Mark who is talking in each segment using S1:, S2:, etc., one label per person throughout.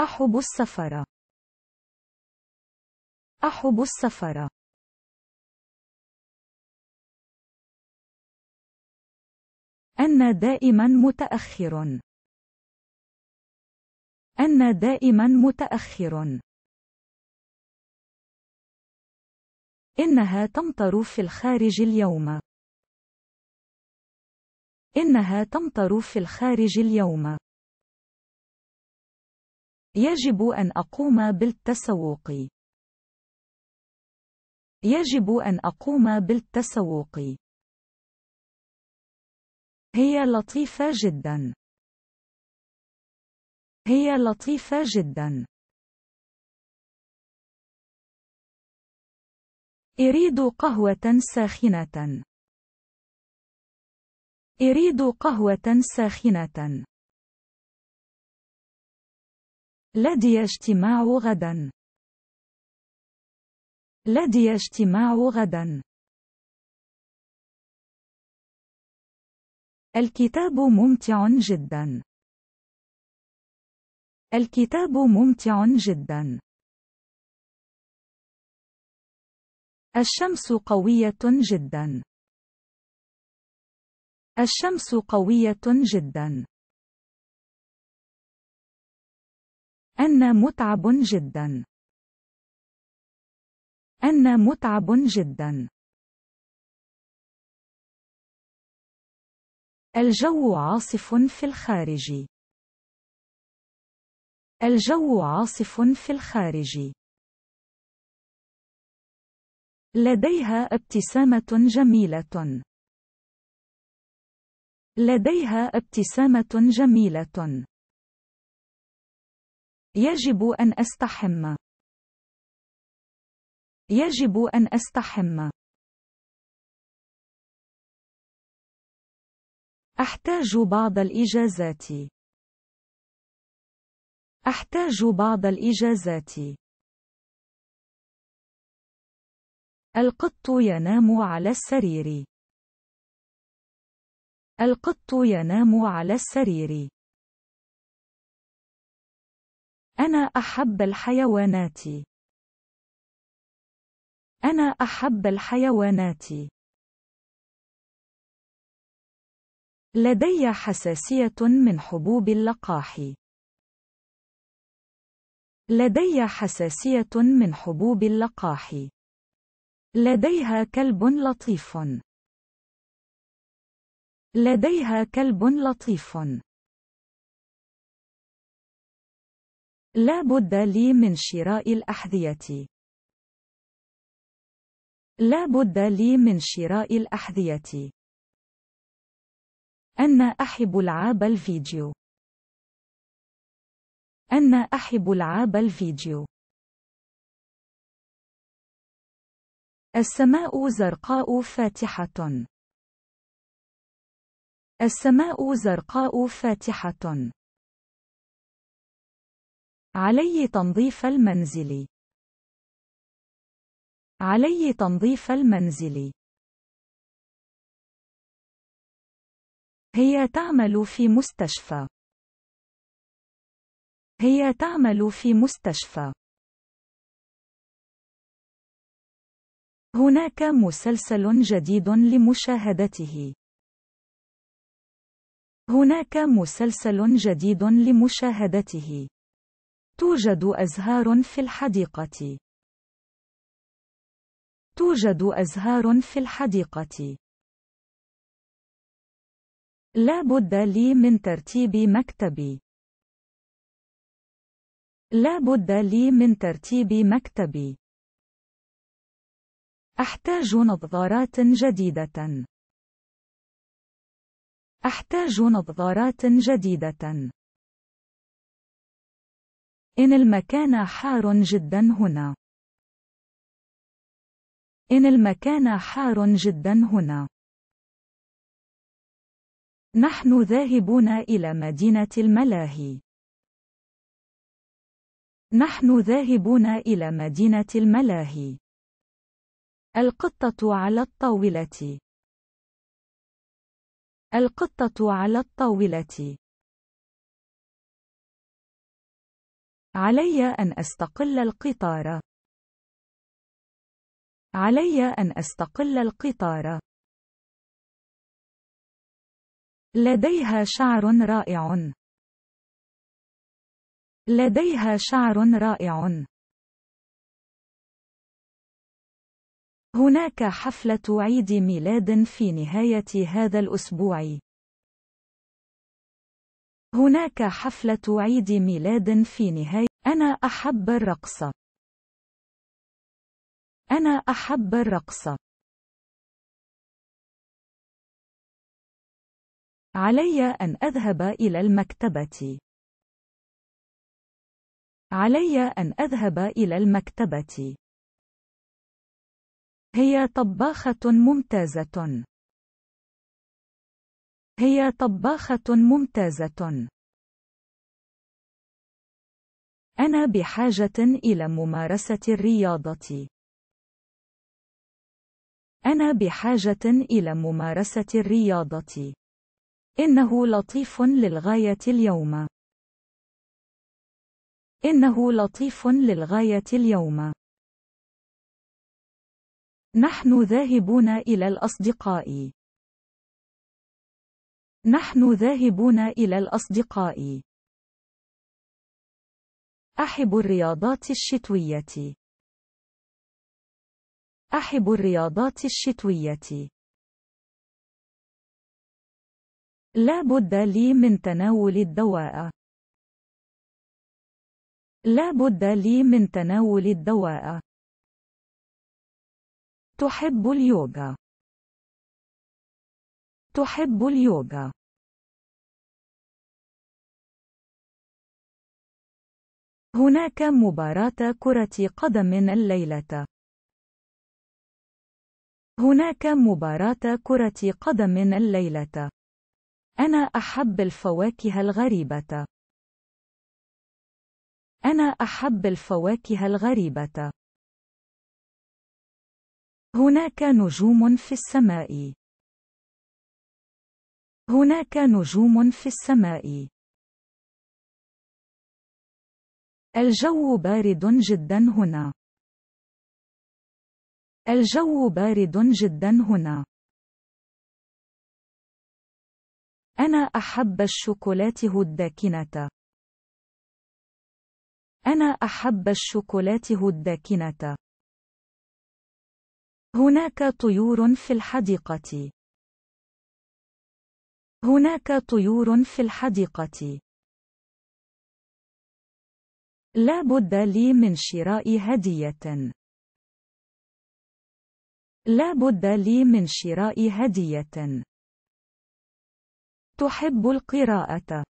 S1: أحب السفر أحب السفر أنا دائما متأخر أنا دائما متأخر إنها تمطر في الخارج اليوم إنها تمطر في الخارج اليوم يجب أن أقوم بالتسوق. يجب أن أقوم بالتسوق. هي لطيفة جدا. هي لطيفة جدا. أريد قهوة ساخنة. أريد قهوة ساخنة. لدي اجتماع غدا. لدي اجتماع غدا. الكتاب ممتع جدا. الكتاب ممتع جدا. الشمس قوية جدا. الشمس قوية جدا. أنا متعب جدا أنا متعب جدا الجو عاصف في الخارج الجو عاصف في الخارج لديها ابتسامة جميلة لديها ابتسامة جميلة يجب أن أستحم. يجب أن أستحم. أحتاج بعض الإجازات. أحتاج بعض الإجازات. القط ينام على السرير. القط ينام على السرير. أنا أحب الحيوانات. أنا أحب الحيوانات. لدي حساسية من حبوب اللقاح. لدي حساسية من حبوب اللقاح. لديها كلب لطيف. لديها كلب لطيف. لا بد لي من شراء الأحذية. لا بد لي من شراء الأحذية. أنا أحب ألعاب الفيديو. أنا أحب ألعاب الفيديو. السماء زرقاء فاتحة. السماء زرقاء فاتحة. علي تنظيف المنزل. علي تنظيف المنزل. هي تعمل في مستشفى. هي تعمل في مستشفى. هناك مسلسل جديد لمشاهدته. هناك مسلسل جديد لمشاهدته. توجد أزهار في الحديقة. توجد أزهار في الحديقة. لا بد لي من ترتيب مكتبي. لا بد لي من ترتيب مكتبي. أحتاج نظارات جديدة. أحتاج نظارات جديدة. إن المكان حار جدا هنا. إن المكان حار جدا هنا. نحن ذاهبون إلى مدينة الملاهي. نحن ذاهبون إلى مدينة الملاهي. القطة على الطاولة. القطة على الطاولة. علي أن أستقل القطار. علي أن أستقل القطار. لديها شعر رائع. لديها شعر رائع. هناك حفلة عيد ميلاد في نهاية هذا الأسبوع. هناك حفلة عيد ميلاد في نهاية أنا أحب الرقصة أنا أحب الرقص علي أن أذهب إلى المكتبة علي أن أذهب إلى المكتبة هي طباخة ممتازة هي طباخة ممتازة. أنا بحاجة إلى ممارسة الرياضة. أنا بحاجة إلى ممارسة الرياضة. إنه لطيف للغاية اليوم. إنه لطيف للغاية اليوم. نحن ذاهبون إلى الأصدقاء. نحن ذاهبون إلى الأصدقاء. أحب الرياضات الشتوية. أحب الرياضات الشتوية. لا بد لي من تناول الدواء. لا بد لي من تناول الدواء. تحب اليوغا. تحب اليوغا هناك مباراة كرة قدم الليلة. هناك مباراة كرة قدم الليلة. أنا أحب الفواكه الغريبة. أنا أحب الفواكه الغريبة. هناك نجوم في السماء. هناك نجوم في السماء. الجو بارد جدا هنا. الجو بارد جدا هنا. أنا أحب الشوكولاتة الداكنة. أنا أحب الشوكولاتة الداكنة. هناك طيور في الحديقة. هناك طيور في الحديقة. لا بد لي من شراء هدية. لا بد لي من شراء هدية. تحب القراءة.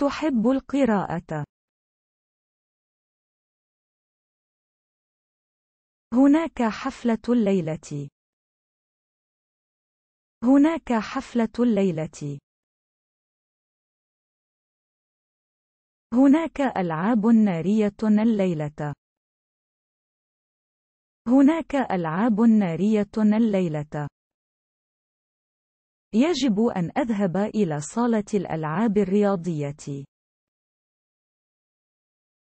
S1: تحب القراءة. هناك حفلة الليلة. هناك حفلة الليلة. هناك ألعاب نارية الليلة. هناك ألعاب نارية الليلة. يجب أن أذهب إلى صالة الألعاب الرياضية.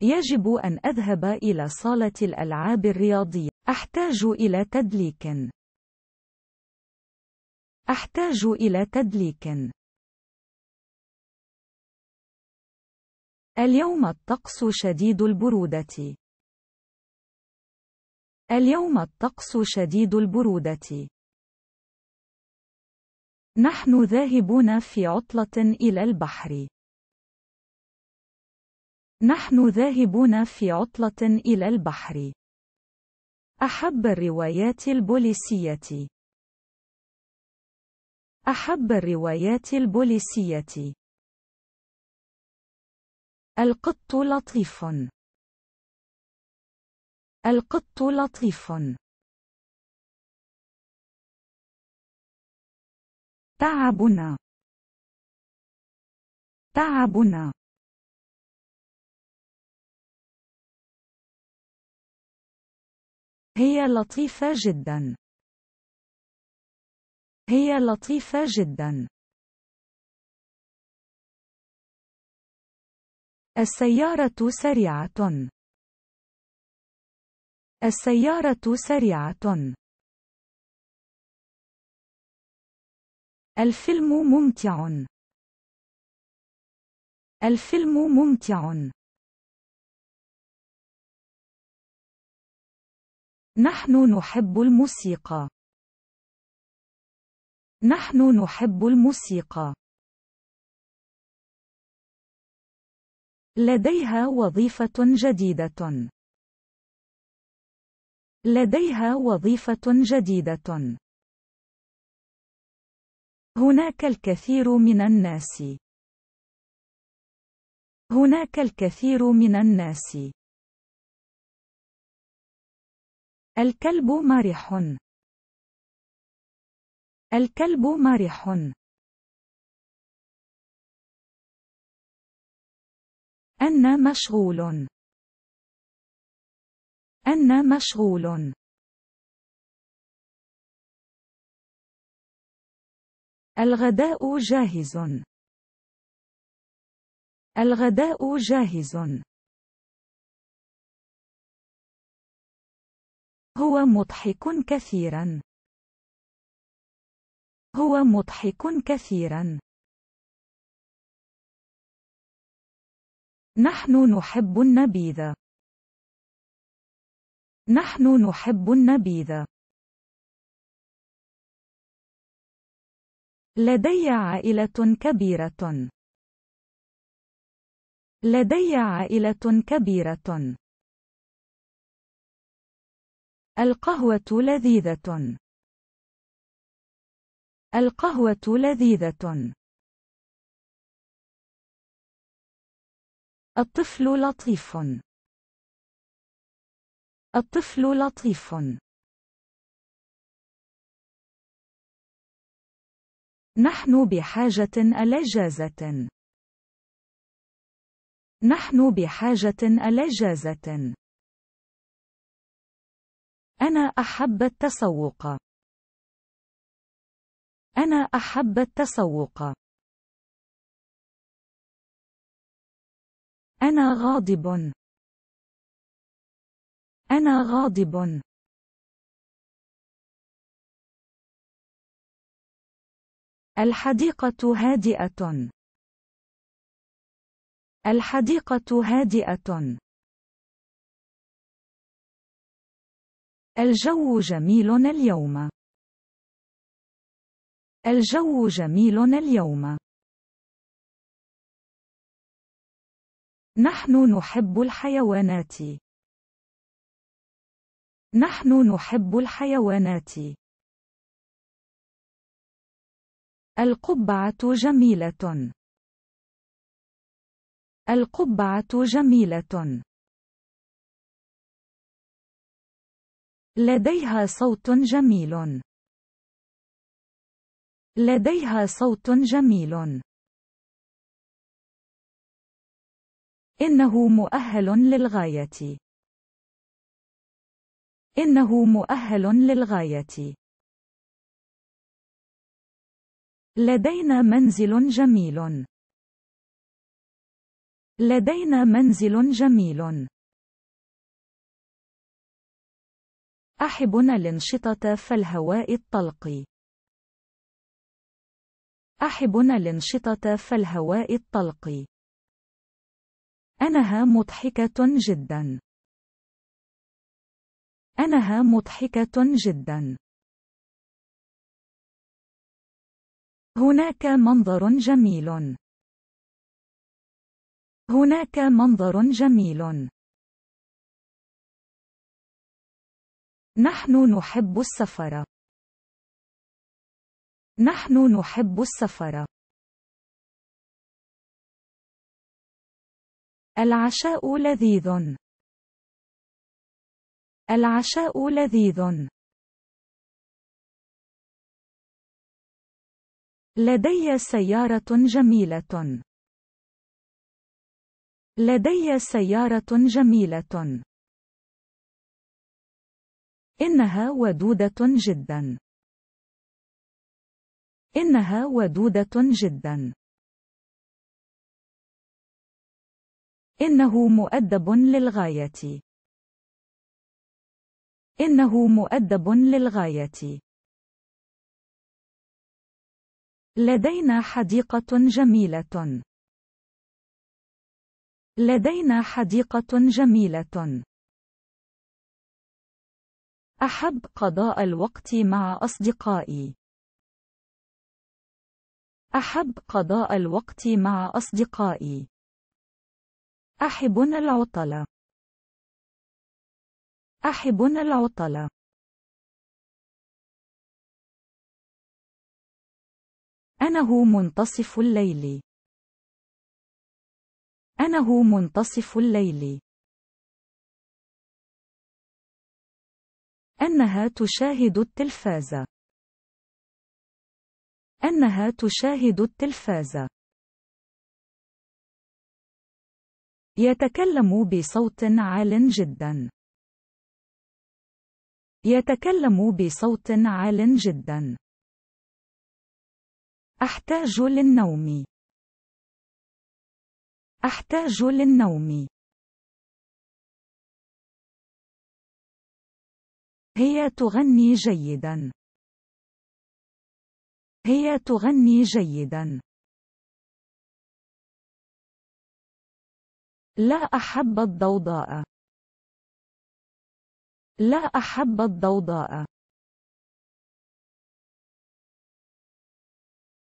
S1: يجب أن أذهب إلى صالة الألعاب الرياضية. أحتاج إلى تدليك. أحتاج إلى تدليك. اليوم الطقس شديد البرودة. اليوم الطقس شديد البرودة. نحن ذاهبون في عطلة إلى البحر. نحن ذاهبون في عطلة إلى البحر. أحب الروايات البوليسية. أحب الروايات البوليسية. القط لطيف. القط لطيف. تعبنا. تعبنا. هي لطيفة جدا. هي لطيفة جدا. السيارة سريعة. السيارة سريعة. الفيلم ممتع. الفيلم ممتع. نحن نحب الموسيقى. نحن نحب الموسيقى. لديها وظيفة جديدة. لديها وظيفة جديدة. هناك الكثير من الناس. هناك الكثير من الناس. الكلب مرح. الكلب مرح. أنا مشغول. أنا مشغول. الغداء جاهز. الغداء جاهز. هو مضحك كثيرا. هو مضحك كثيرا. نحن نحب النبيذ. نحن نحب النبيذ. لدي عائلة كبيرة. لدي عائلة كبيرة. القهوة لذيذة. القهوة لذيذة. الطفل لطيف. الطفل لطيف. نحن بحاجة إلى نحن بحاجة إلى أنا أحب التسوق. أنا أحب التسوق. أنا غاضب. أنا غاضب. الحديقة هادئة. الحديقة هادئة. الجو جميل اليوم. الجو جميل اليوم. نحن نحب الحيوانات. نحن نحب الحيوانات. القبعة جميلة. القبعة جميلة. لديها صوت جميل. لديها صوت جميل. إنه مؤهل للغاية. إنه مؤهل للغاية. لدينا منزل جميل. لدينا منزل جميل. أحبنا الانشطة في الهواء الطلق. أحبنا الأنشطة فالهواء الطلق. أنها مضحكة جدا. أنها مضحكة جدا. هناك منظر جميل. هناك منظر جميل. نحن نحب السفر. نحن نحب السفر. العشاء لذيذ. العشاء لذيذ. لدي سيارة جميلة. لدي سيارة جميلة. إنها ودودة جداً. إنها ودودة جدا. إنه مؤدب للغاية. إنه مؤدب للغاية. لدينا حديقة جميلة. لدينا حديقة جميلة. أحب قضاء الوقت مع أصدقائي. أحب قضاء الوقت مع أصدقائي. أحب العطلة. أحب العطلة. هو منتصف الليل. أنه منتصف الليل. أنها تشاهد التلفاز. أنها تشاهد التلفاز. يتكلم بصوت عال جدا. يتكلم بصوت عال جدا. أحتاج للنوم. أحتاج للنوم. هي تغني جيدا. هي تغني جيدا. لا أحب الضوضاء. لا أحب الضوضاء.